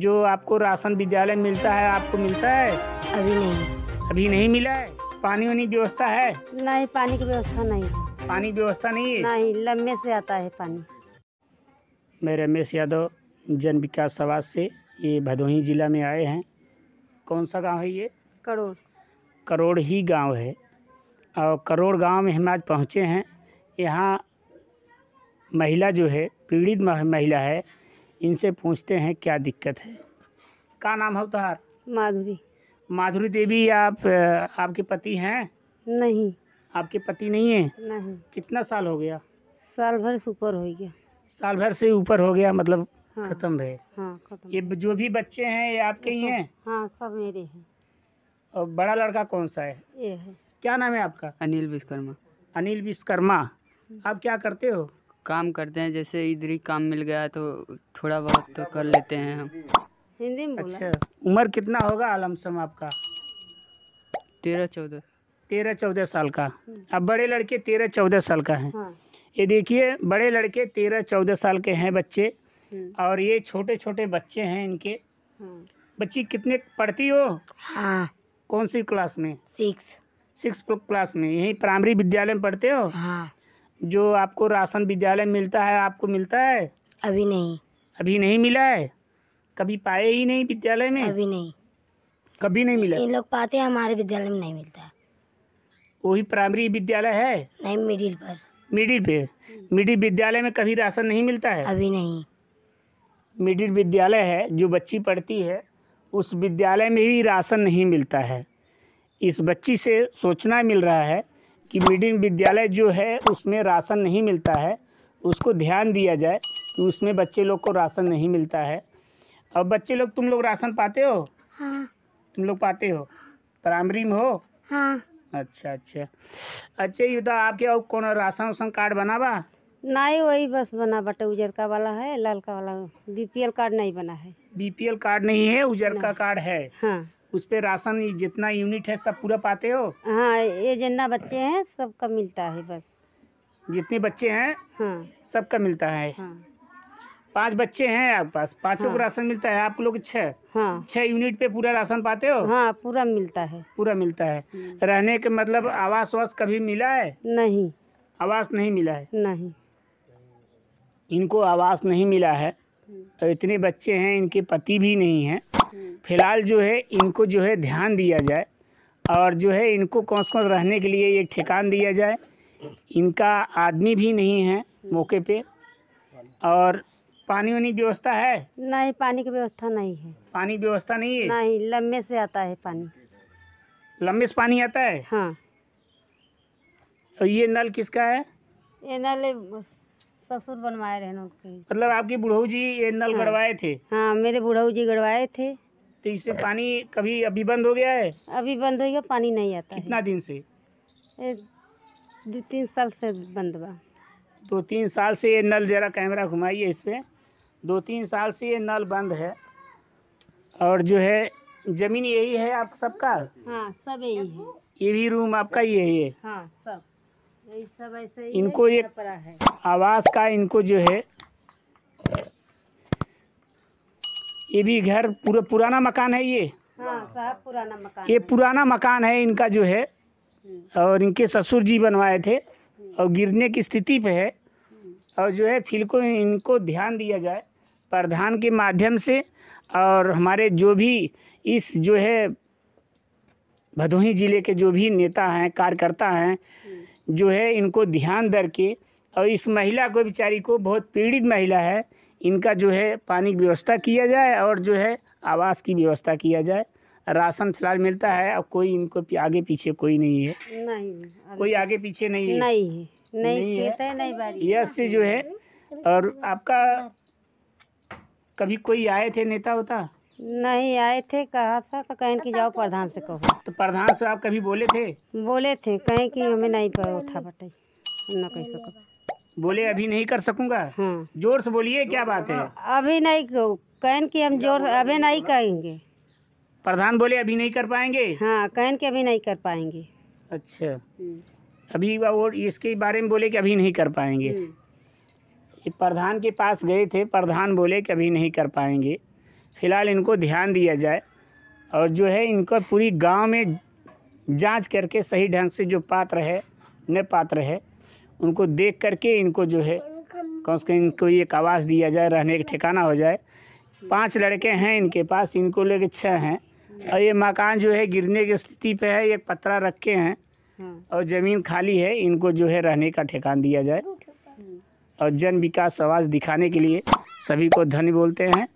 जो आपको राशन विद्यालय मिलता है आपको मिलता है अभी नहीं अभी नहीं मिला है पानी वानी व्यवस्था है नहीं पानी की व्यवस्था नहीं पानी व्यवस्था नहीं है नहीं लम्बे से आता है पानी मैं रमेश यादव जन विकास आवास से ये भदोही जिला में आए हैं कौन सा गांव है ये करोड़ करोड़ ही गांव है और करोड़ गांव में हम आज पहुँचे हैं यहाँ महिला जो है पीड़ित महिला है इनसे पूछते हैं क्या दिक्कत है का नाम है उतार माधुरी माधुरी देवी आप आपके पति हैं नहीं आपके पति नहीं है नहीं कितना साल हो गया साल भर से ऊपर हो गया साल भर से ऊपर हो गया मतलब हाँ, खत्म है हाँ, ये जो भी बच्चे हैं ये आपके ही हाँ। हैं हाँ सब मेरे हैं और बड़ा लड़का कौन सा है ये है क्या नाम है आपका अनिल विश्वकर्मा अनिल विश्वकर्मा हाँ। आप क्या करते हो काम करते हैं जैसे इधर ही काम मिल गया तो थोड़ा बहुत तो कर लेते हैं हम हिंदी में अच्छा उम्र कितना होगा सम आपका तेरह चौदह तेरह चौदह साल का हम्म। अब बड़े लड़के तेरह चौदह साल का है हाँ। ये देखिए बड़े लड़के तेरह चौदह साल के हैं बच्चे हम्म। और ये छोटे छोटे बच्चे हैं इनके हाँ। बच्ची कितने पढ़ती हो हाँ कौन सी क्लास में सिक्स सिक्स क्लास में यही प्राइमरी विद्यालय में पढ़ते हो हाँ जो आपको राशन विद्यालय मिलता है आपको मिलता है अभी नहीं अभी नहीं मिला है कभी पाए ही नहीं विद्यालय में अभी नहीं कभी नहीं मिला इन लोग पाते हैं हमारे विद्यालय में नहीं मिलता वही प्राइमरी विद्यालय है नहीं मिडिल पर मिडिल पे मिडिल विद्यालय में कभी राशन नहीं मिलता है अभी नहीं मिडिल विद्यालय है जो बच्ची पढ़ती है उस विद्यालय में भी राशन नहीं मिलता है इस बच्ची से सोचना मिल रहा है कि मिडिल विद्यालय जो है उसमें राशन नहीं मिलता है उसको ध्यान दिया जाए कि उसमें बच्चे लोग को राशन नहीं मिलता है और बच्चे लोग तुम लोग राशन पाते हो हाँ। तुम लोग पाते हो प्राइमरी में हो हाँ। अच्छा अच्छा अच्छा ये तो आपके और कौन राशन वासन कार्ड बना बा नहीं वही बस बना बटे उजरका वाला है लाल का वाला बीपीएल कार्ड नहीं बना है बीपीएल कार्ड नहीं है उजरका कार्ड है हाँ उस पर राशन जितना यूनिट है सब पूरा पाते हो हाँ ये जितना बच्चे हैं सबका मिलता है बस जितने बच्चे हैं हाँ सबका मिलता है हाँ। पांच बच्चे हैं आपके पास पांचों हाँ। को राशन मिलता है आप लोग छः हाँ। छः यूनिट पे पूरा राशन पाते हो हाँ पूरा मिलता है पूरा मिलता है हम्म। रहने के मतलब आवास वास कभी मिला है नहीं आवास नहीं मिला है नहीं इनको आवास नहीं मिला है हम्म। इतने बच्चे हैं इनके पति भी नहीं हैं हम्म। फिलहाल जो है इनको जो है ध्यान दिया जाए और जो है इनको कौन कौन रहने के लिए एक ठिकान दिया जाए इनका आदमी भी नहीं है मौके पे और पानी वानी व्यवस्था है नहीं पानी की व्यवस्था नहीं है पानी व्यवस्था नहीं है नहीं लम्बे से आता है पानी लम्बे से पानी आता है हाँ और ये नल किसका है ये नल ससुर बनवाए रहे मतलब आपकी बुढ़ऊ जी ये नल हाँ। गड़वाए थे हाँ मेरे बुढ़ऊ जी गड़वाए थे तो इससे पानी कभी अभी बंद हो गया है अभी बंद हो गया पानी नहीं आता कितना दिन से दो तीन साल से बंद हुआ दो तीन साल से ये नल जरा कैमरा घुमाइए इस पर दो तीन साल से ये नल बंद है और जो है जमीन यही है आप सबका हाँ सब यही है ये भी रूम आपका यही है हाँ सब सब ऐसे इनको ये आवास का इनको जो है ये भी घर पूरा पुराना मकान है ये हाँ, पुराना मकान ये पुराना मकान है इनका जो है हम्म। और इनके ससुर जी बनवाए थे हम्म। और गिरने की स्थिति पे है हम्म। और जो है फिल को इनको ध्यान दिया जाए प्रधान के माध्यम से और हमारे जो भी इस जो है भदोही ज़िले के जो भी नेता हैं कार्यकर्ता हैं जो है इनको ध्यान दर के और इस महिला को बेचारी को बहुत पीड़ित महिला है इनका जो है पानी की व्यवस्था किया जाए और जो है आवास की व्यवस्था किया जाए राशन फिलहाल मिलता है और कोई इनको आगे पीछे कोई नहीं है नहीं कोई आगे पीछे नहीं है नहीं नहीं, नहीं, है। नहीं यस से जो है और आपका कभी कोई आए थे नेता होता नहीं आए थे कहा था तो कहें कि जाओ प्रधान से कहो तो प्रधान से आप कभी बोले थे बोले थे कहें कि हमें नहीं उठा बटे न कह सको बोले अभी नहीं कर सकूंगा हाँ जोर से बोलिए क्या बात है अभी नहीं कहें कि हम जोर अभी नहीं कहेंगे प्रधान बोले अभी नहीं कर पाएंगे हाँ कहें कि अभी नहीं कर पाएंगे अच्छा हम्म। अभी वो इसके बारे में बोले कि अभी नहीं कर पाएंगे हम्म। प्रधान के पास गए थे प्रधान बोले कि अभी नहीं कर पाएंगे फ़िलहाल इनको ध्यान दिया जाए और जो है इनका पूरी गांव में जांच करके सही ढंग से जो पात्र है न पात्र है उनको देख करके इनको जो है कम से कम इनको एक आवास दिया जाए रहने का ठिकाना हो जाए पांच लड़के हैं इनके पास इनको लेके छः हैं और ये मकान जो है गिरने की स्थिति पे है एक पत्रा रखे हैं हाँ। और ज़मीन खाली है इनको जो है रहने का ठिकान दिया जाए और जन विकास आवाज़ दिखाने के लिए सभी को धन्य बोलते हैं